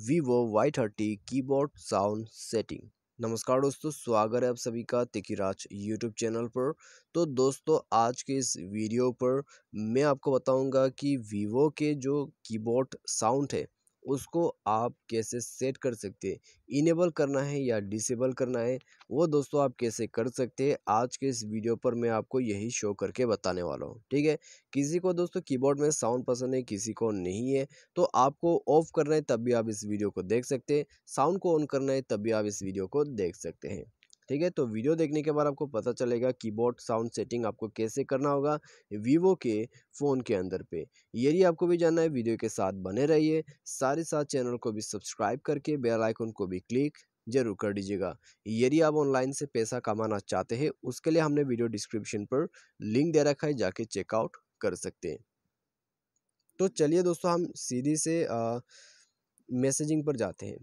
Vivo Y thirty keyboard sound setting नमस्कार दोस्तों स्वागत है आप सभी का तिकीराज यूट्यूब चैनल पर तो दोस्तों आज के इस वीडियो पर मैं आपको बताऊंगा कि वीवो के जो कीबोर्ड साउंड है उसको आप कैसे सेट कर सकते हैं इनेबल करना है या डिसेबल करना है वो दोस्तों आप कैसे कर सकते हैं आज के इस वीडियो पर मैं आपको यही शो करके बताने वाला हूँ ठीक है किसी को दोस्तों कीबोर्ड में साउंड पसंद है किसी को नहीं है तो आपको ऑफ करना है तब भी आप इस वीडियो को देख सकते हैं साउंड को ऑन करना है तब भी आप इस वीडियो को देख सकते हैं ठीक है तो वीडियो देखने के बाद आपको पता चलेगा कीबोर्ड साउंड सेटिंग आपको कैसे करना होगा वीवो के फ़ोन के अंदर पे यदि आपको भी जानना है वीडियो के साथ बने रहिए सारे साथ चैनल को भी सब्सक्राइब करके बेल आइकन को भी क्लिक जरूर कर दीजिएगा यदि आप ऑनलाइन से पैसा कमाना चाहते हैं उसके लिए हमने वीडियो डिस्क्रिप्शन पर लिंक दे रखा है जाके चेकआउट कर सकते हैं तो चलिए दोस्तों हम सीधी से मैसेजिंग पर जाते हैं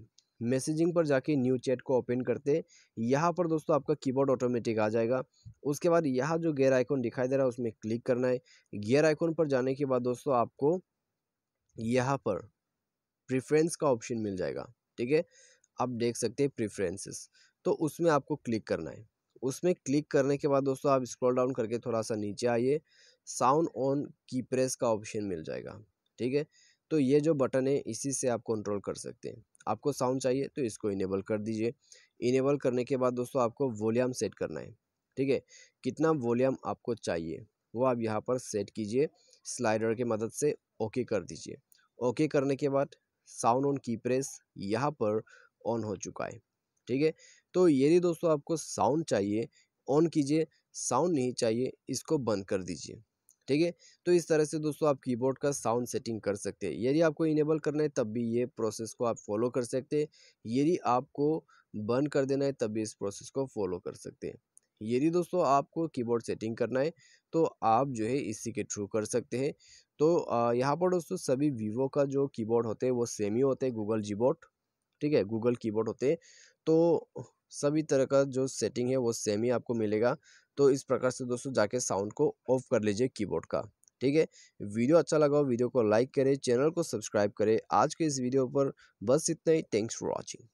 मैसेजिंग पर जाके न्यू चैट को ओपन करते यहाँ पर दोस्तों आपका कीबोर्ड ऑटोमेटिक आ जाएगा उसके बाद यहाँ जो गेयर आइकॉन दिखाई दे रहा है उसमें क्लिक करना है गेयर आइकॉन पर जाने के बाद दोस्तों आपको यहाँ पर प्रिफ्रेंस का ऑप्शन मिल जाएगा ठीक है आप देख सकते हैं प्रिफ्रेंसेस तो उसमें आपको क्लिक करना है उसमें क्लिक करने के बाद दोस्तों आप स्क्रॉल डाउन करके थोड़ा सा नीचे आइए साउंड ऑन की प्रेस का ऑप्शन मिल जाएगा ठीक है तो ये जो बटन है इसी से आप कंट्रोल कर सकते हैं आपको साउंड चाहिए तो इसको इनेबल कर दीजिए इनेबल करने के बाद दोस्तों आपको वॉल्यूम सेट करना है ठीक है कितना वॉल्यूम आपको चाहिए वो आप यहाँ पर सेट कीजिए स्लाइडर की मदद से ओके कर दीजिए ओके करने के बाद साउंड ऑन की प्रेस यहाँ पर ऑन हो चुका है ठीक है तो यदि दोस्तों आपको साउंड चाहिए ऑन कीजिए साउंड नहीं चाहिए इसको बंद कर दीजिए ठीक है तो इस तरह से दोस्तों आप कीबोर्ड का साउंड सेटिंग कर सकते हैं यदि आपको इनेबल करना है तब भी ये प्रोसेस को आप फॉलो कर सकते हैं यदि आपको बंद कर देना है तब भी इस प्रोसेस को फॉलो कर सकते हैं यदि दोस्तों आपको कीबोर्ड सेटिंग करना है तो आप जो है इसी के थ्रू कर सकते हैं तो यहाँ पर दोस्तों सभी वीवो का जो कीबोर्ड होते हैं वो सेम ही होते हैं गूगल जी ठीक है गूगल कीबोर्ड होते हैं तो सभी तरह का जो सेटिंग है वो सेम ही आपको मिलेगा तो इस प्रकार से दोस्तों जाके साउंड को ऑफ कर लीजिए कीबोर्ड का ठीक है वीडियो अच्छा लगा हो वीडियो को लाइक करें चैनल को सब्सक्राइब करें आज के इस वीडियो पर बस इतना ही थैंक्स फॉर वॉचिंग